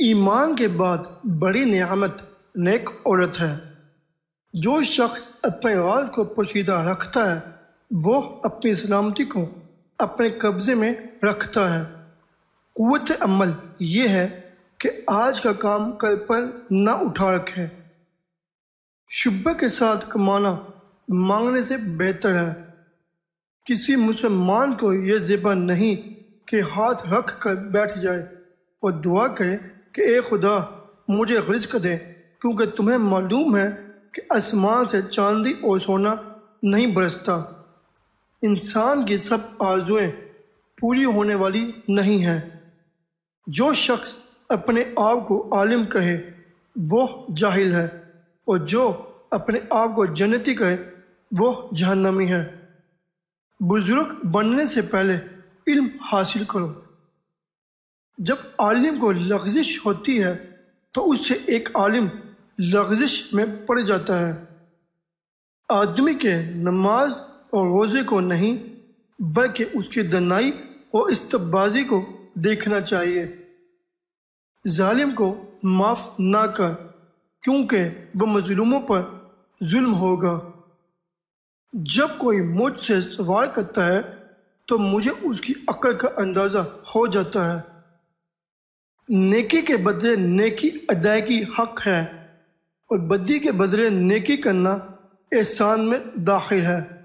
ईमान के बाद बड़ी नियामत नेक औरत है जो शख्स अपने राज को पोशीदा रखता है वो अपनी सलामती को अपने कब्ज़े में रखता है क़वत अमल ये है कि आज का काम कल पर ना उठा रखे शुभ के साथ कमाना मांगने से बेहतर है किसी मुसलमान को यह ज़िबा नहीं कि हाथ रख कर बैठ जाए और दुआ करे कि ए खुदा मुझे रिज्क दे क्योंकि तुम्हें मालूम है कि आसमान से चांदी और सोना नहीं बरसता इंसान की सब आर्जुएँ पूरी होने वाली नहीं हैं जो शख्स अपने आप को आलिम कहे वो जाहिल है और जो अपने आप को जन्नती कहे वो जहन्नमी है बुज़ुर्ग बनने से पहले इल्म हासिल करो जब आलिम को लग्जिश होती है तो उससे एक आलिम लग्जिश में पड़ जाता है आदमी के नमाज और रोज़े को नहीं बल्कि उसकी दनाई और इस्तबाजी को देखना चाहिए जालिम को माफ़ ना कर क्योंकि वह मजलूमों पर जुल्म होगा जब कोई मुझसे सवाल करता है तो मुझे उसकी अक्ल का अंदाज़ा हो जाता है नेकी के बदले नेकी अदायगी हक है और बदी के बदले नेकी करना एहसान में दाखिल है